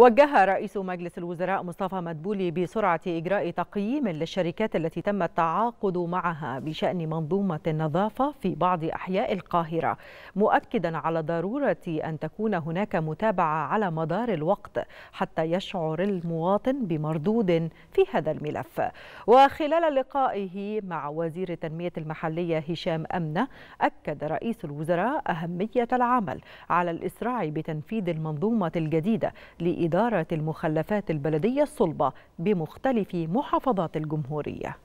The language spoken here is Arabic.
وجه رئيس مجلس الوزراء مصطفى مدبولي بسرعة إجراء تقييم للشركات التي تم التعاقد معها بشأن منظومة النظافة في بعض أحياء القاهرة مؤكدا على ضرورة أن تكون هناك متابعة على مدار الوقت حتى يشعر المواطن بمردود في هذا الملف وخلال لقائه مع وزير التنمية المحلية هشام أمنة أكد رئيس الوزراء أهمية العمل على الإسراع بتنفيذ المنظومة الجديدة لإدارة إدارة المخلفات البلدية الصلبة بمختلف محافظات الجمهورية